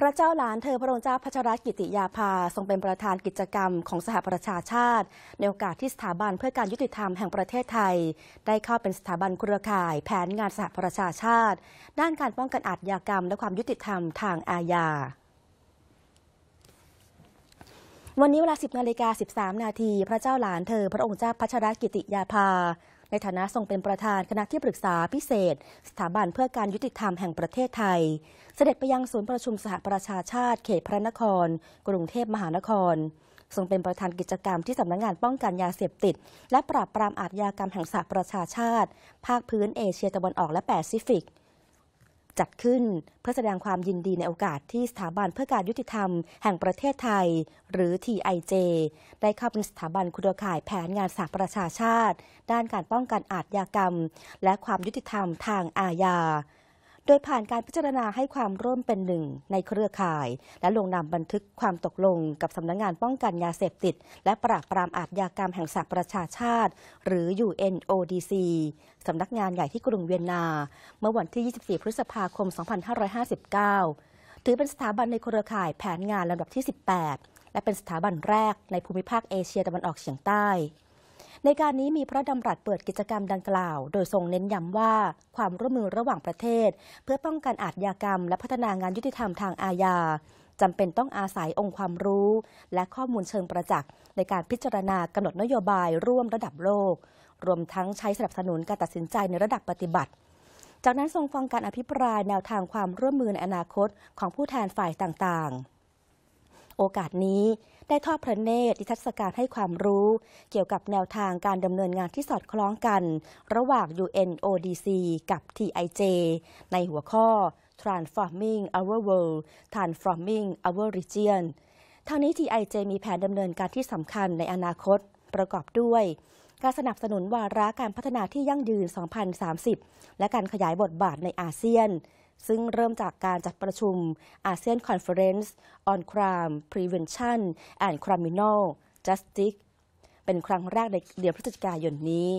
พระเจ้าหลานเธอพระองค์เจ้าพัชรกิติยาภา ทรงเป็นประธานกิจกรรมของสหประชาชาติ ในโอกาสที่สถาบันเพื่อการยุติธรรมแห่งประเทศไทย ได้เข้าเป็นสถาบันเครือข่ายแผนงานสหประชาชาติด้านการป้องกันอาชญากรรมและความยุติธรรมทางอาญา วันนี้เวลา 10นาฬิกา13นาทีพระเจ้าหลานเธอพระองค์เจ้าพัชรกิติยาภาในฐานะทรงเป็นประธานคณะที่ปรึกษาพิเศษ สถาบันเพื่อการยุติธรรมแห่งประเทศไทย เสด็จไปยังศูนย์ประชุมสหประชาชาติ เขตพระนครกรุงเทพมหานครทรงเป็นประธานกิจกรรมที่สำนักงงานป้องกันยาเสพติด และปราบปรามอาชญากรรมแห่งสหประชาชาติ ภาคพื้นเอเชียตะวันออกและแปซิฟิกจัดขึ้นเพื่อแสดงความยินดีในโอกาสที่สถาบันเพื่อการยุติธรรมแห่งประเทศไทย หรือ TIJ ได้เข้าเป็นสถาบันคุณข่ายแผนงานสาประชาชาติ ด้านการป้องกันอาทยากรรม และความยุติธรรมทางอาญาโดยผ่านการพิจารณาให้ความร่วมเป็นหนึ่งในเครือข่าย และลงนามบันทึกความตกลงกับสำนักงงานป้องกันยาเสพติด และปราบปรามอาชญากรรมแห่งสหประชาชาติ หรือ UNODC สำนักงานใหญ่ที่กรุงเวียนนา เมื่อวันที่ 24 พฤษภาคม 2559 ถือเป็นสถาบันในเครือข่ายแผนงานลำดับที่ 18 และเป็นสถาบันแรกในภูมิภาคเอเชียตะวันออกเฉียงใต้ในการนี้มีพระดำรัสเปิดกิจกรรมดังกล่าว โดยทรงเน้นย้ำว่าความร่วมมือระหว่างประเทศ เพื่อป้องกันอาชญากรรม และพัฒนางานยุติธรรมทางอาญาจำเป็นต้องอาศัยองค์ความรู้ และข้อมูลเชิงประจักษ์ในการพิจารณากำหนดนโยบายร่วมระดับโลกรวมทั้งใช้สนับสนุนการตัดสินใจในระดับปฏิบัติ จากนั้นทรงฟังการอภิปรายแนวทางความร่วมมือในอนาคตของผู้แทนฝ่ายต่างๆโอกาสนี้ ได้ทอดพระเนตรดิทัศการให้ความรู้ เกี่ยวกับแนวทางการดำเนินงานที่สอดคล้องกัน ระหว่าง UNODC กับ TIJ ในหัวข้อ Transforming Our World Transforming Our Region ทางนี้ TIJ มีแผนดำเนินการที่สำคัญในอนาคต ประกอบด้วย การสนับสนุนวาระการพัฒนาที่ยั่งยืน 2030 และการขยายบทบาทในอาเซียนซึ่งเริ่มจากการจัดประชุมอาเซียนคอนเฟอเรนซ์ on Crime Prevention and Criminal Justice เป็นครั้งแรกในเดือนพฤศจิกายนนี้